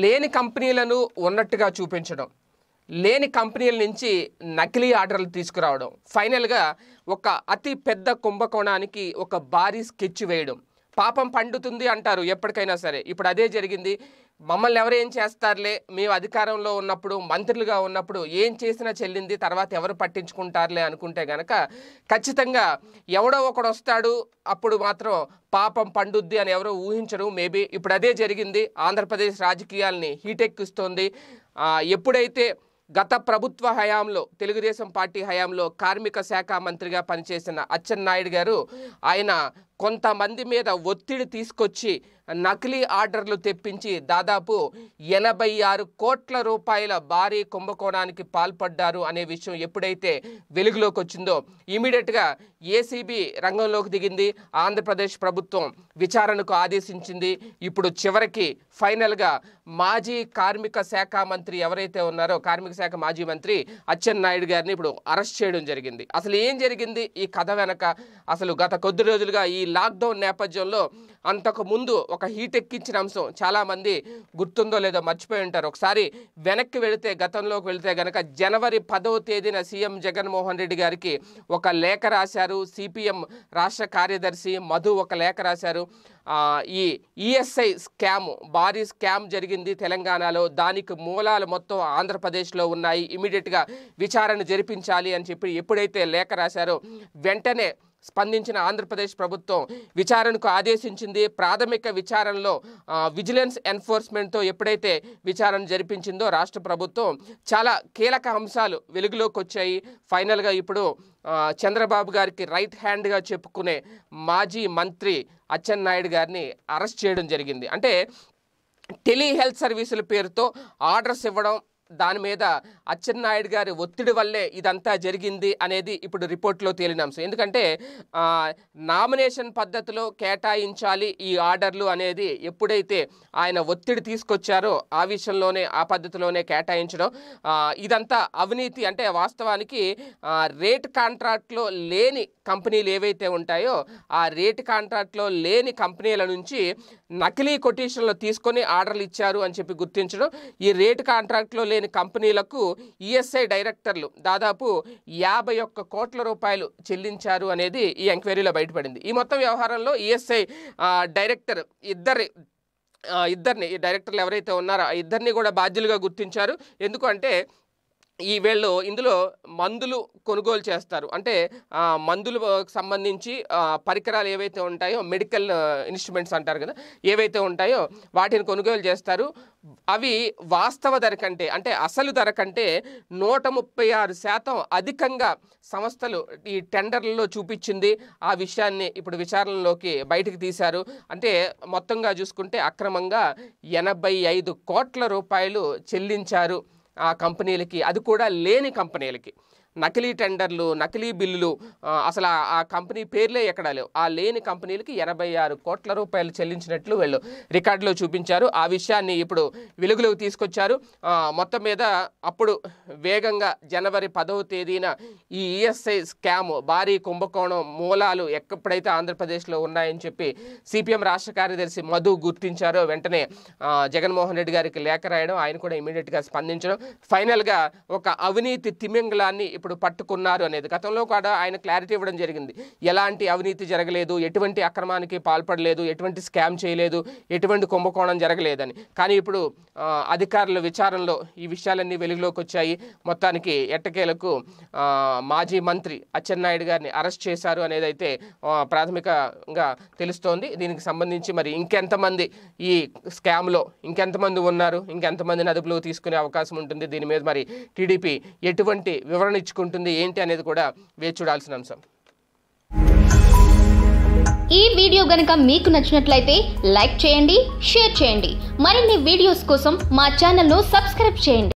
లేని కంపెనీలను ఉన్నట్టుగా చూపించడం లేని కంపెనీల నుంచి నకిలీ ఆర్డర్లు తీసుకురావడం ఫైనల్గా ఒక అతి పెద్ద కుంభకోణానికి ఒక భారీ స్కెచ్ వేయడం పాపం పండుతుంది అంటారు ఎప్పటికైనా సరే ఇప్పుడు అదే జరిగింది మమ్మల్ని ఎవరు ఏం చేస్తారులే మేము అధికారంలో ఉన్నప్పుడు మంత్రులుగా ఉన్నప్పుడు ఏం చేసినా చెల్లింది తర్వాత ఎవరు పట్టించుకుంటారులే అనుకుంటే గనక ఖచ్చితంగా ఎవడో ఒకడు వస్తాడు అప్పుడు మాత్రం పాపం పండుద్ది అని ఎవరో ఊహించరు మేబీ ఇప్పుడు అదే జరిగింది ఆంధ్రప్రదేశ్ రాజకీయాల్ని హీటెక్కిస్తోంది ఎప్పుడైతే గత ప్రభుత్వ హయాంలో తెలుగుదేశం పార్టీ హయాంలో కార్మిక శాఖ మంత్రిగా పనిచేసిన అచ్చెన్నాయుడు గారు ఆయన కొంతమంది మీద ఒత్తిడి తీసుకొచ్చి నకిలీ ఆర్డర్లు తెప్పించి దాదాపు ఎనభై ఆరు కోట్ల రూపాయల భారీ కుంభకోణానికి పాల్పడ్డారు అనే విషయం ఎప్పుడైతే వెలుగులోకి వచ్చిందో ఇమీడియట్గా ఏసీబీ రంగంలోకి దిగింది ఆంధ్రప్రదేశ్ ప్రభుత్వం విచారణకు ఆదేశించింది ఇప్పుడు చివరికి ఫైనల్గా మాజీ కార్మిక శాఖ మంత్రి ఎవరైతే ఉన్నారో కార్మిక శాఖ మాజీ మంత్రి అచ్చెన్నాయుడు గారిని ఇప్పుడు అరెస్ట్ చేయడం జరిగింది అసలు ఏం జరిగింది ఈ కథ వెనక అసలు గత కొద్ది రోజులుగా ఈ లాక్డౌన్ నేపథ్యంలో అంతకుముందు ఒక హీట్ ఎక్కించిన అంశం చాలామంది గుర్తుందో లేదో మర్చిపోయి ఉంటారు ఒకసారి వెనక్కి వెళితే గతంలోకి వెళితే గనక జనవరి పదవ తేదీన సీఎం జగన్మోహన్ రెడ్డి గారికి ఒక లేఖ రాశారు సిపిఎం రాష్ట్ర కార్యదర్శి మధు ఒక లేఖ రాశారు ఈ ఈఎస్ఐ స్కామ్ భారీ స్కామ్ జరిగింది తెలంగాణలో దానికి మూలాలు మొత్తం ఆంధ్రప్రదేశ్లో ఉన్నాయి ఇమీడియట్గా విచారణ జరిపించాలి అని చెప్పి ఎప్పుడైతే లేఖ రాశారో వెంటనే స్పందించిన ఆంధ్రప్రదేశ్ ప్రభుత్వం విచారణకు ఆదేశించింది ప్రాథమిక విచారణలో విజిలెన్స్ ఎన్ఫోర్స్మెంట్తో ఎప్పుడైతే విచారణ జరిపించిందో రాష్ట్ర ప్రభుత్వం చాలా కీలక అంశాలు వెలుగులోకి వచ్చాయి ఫైనల్గా ఇప్పుడు చంద్రబాబు గారికి రైట్ హ్యాండ్గా చెప్పుకునే మాజీ మంత్రి అచ్చెన్నాయుడు గారిని అరెస్ట్ చేయడం జరిగింది అంటే టెలిహెల్త్ సర్వీసుల పేరుతో ఆర్డర్స్ ఇవ్వడం దాని మీద అచ్చెన్నాయుడు గారి ఒత్తిడి వల్లే ఇదంతా జరిగింది అనేది ఇప్పుడు రిపోర్ట్లో తేలిన అంశం ఎందుకంటే నామినేషన్ పద్ధతిలో కేటాయించాలి ఈ ఆర్డర్లు అనేది ఎప్పుడైతే ఆయన ఒత్తిడి తీసుకొచ్చారో ఆ విషయంలోనే ఆ పద్ధతిలోనే కేటాయించడం ఇదంతా అవినీతి అంటే వాస్తవానికి రేట్ కాంట్రాక్ట్లో లేని కంపెనీలు ఏవైతే ఉంటాయో ఆ రేట్ కాంట్రాక్ట్లో లేని కంపెనీల నుంచి నకిలీ కొటేషన్లు తీసుకొని ఆర్డర్లు ఇచ్చారు అని చెప్పి గుర్తించడం ఈ రేట్ కాంట్రాక్ట్లో లేని లేని కంపెనీలకు ఈఎస్ఐ డైరెక్టర్లు దాదాపు యాభై ఒక్క కోట్ల రూపాయలు చెల్లించారు అనేది ఈ ఎంక్వైరీలో బయటపడింది ఈ మొత్తం వ్యవహారంలో ఈఎస్ఐ డైరెక్టర్ ఇద్దరి ఇద్దరిని డైరెక్టర్లు ఎవరైతే ఉన్నారో ఇద్దరిని కూడా బాధ్యులుగా గుర్తించారు ఎందుకంటే ఈ వీళ్ళు ఇందులో మందులు కొనుగోలు చేస్తారు అంటే మందులు సంబంధించి పరికరాలు ఏవైతే ఉంటాయో మెడికల్ ఇన్స్ట్రుమెంట్స్ అంటారు కదా ఏవైతే ఉంటాయో వాటిని కొనుగోలు చేస్తారు అవి వాస్తవ ధర కంటే అంటే అసలు ధర కంటే నూట ముప్పై ఆరు శాతం అధికంగా సంస్థలు ఈ టెండర్లలో చూపించింది ఆ విషయాన్ని ఇప్పుడు విచారణలోకి బయటకు తీశారు అంటే మొత్తంగా చూసుకుంటే అక్రమంగా ఎనభై ఐదు కోట్ల రూపాయలు చెల్లించారు ఆ కంపెనీలకి అది కూడా లేని కంపెనీలకి నకిలీ టెండర్లు నకిలీ బిల్లులు అసలు ఆ కంపెనీ పేర్లే ఎక్కడా లేవు ఆ లేని కంపెనీలకి ఎనభై ఆరు కోట్ల రూపాయలు చెల్లించినట్లు వీళ్ళు రికార్డులో చూపించారు ఆ విషయాన్ని ఇప్పుడు వెలుగులోకి తీసుకొచ్చారు మొత్తం మీద అప్పుడు వేగంగా జనవరి పదవ తేదీన ఈ ఈఎస్ఐ స్కామ్ భారీ కుంభకోణం మూలాలు ఎక్కడైతే ఆంధ్రప్రదేశ్లో ఉన్నాయని చెప్పి సిపిఎం రాష్ట్ర కార్యదర్శి మధు గుర్తించారో వెంటనే జగన్మోహన్ రెడ్డి గారికి లేఖ రాయడం ఆయన కూడా ఇమీడియట్గా స్పందించడం ఫైనల్గా ఒక అవినీతి తిమింగళాన్ని ఇప్పుడు పట్టుకున్నారు అనేది గతంలో కూడా ఆయన క్లారిటీ ఇవ్వడం జరిగింది ఎలాంటి అవినీతి జరగలేదు ఎటువంటి అక్రమానికి పాల్పడలేదు ఎటువంటి స్కామ్ చేయలేదు ఎటువంటి కుంభకోణం జరగలేదని కానీ ఇప్పుడు అధికారుల విచారణలో ఈ విషయాలన్నీ వెలుగులోకి వచ్చాయి మొత్తానికి ఎట్టకేలకు మాజీ మంత్రి అచ్చెన్నాయుడు గారిని అరెస్ట్ చేశారు అనేది అయితే ప్రాథమికంగా తెలుస్తోంది దీనికి సంబంధించి మరి ఇంకెంతమంది ఈ స్కామ్లో ఇంకెంతమంది ఉన్నారు ఇంకెంతమందిని అదుపులోకి తీసుకునే అవకాశం ఉంటుంది దీని మీద మరి టీడీపీ ఎటువంటి వివరణ ఇచ్చుకుంటారు తెచ్చుకుంటుంది ఏంటి అనేది కూడా వేచి చూడాల్సిన అంశం ఈ వీడియో గనుక మీకు నచ్చినట్లయితే లైక్ చేయండి షేర్ చేయండి మరిన్ని వీడియోస్ కోసం మా ఛానల్ను సబ్స్క్రైబ్ చేయండి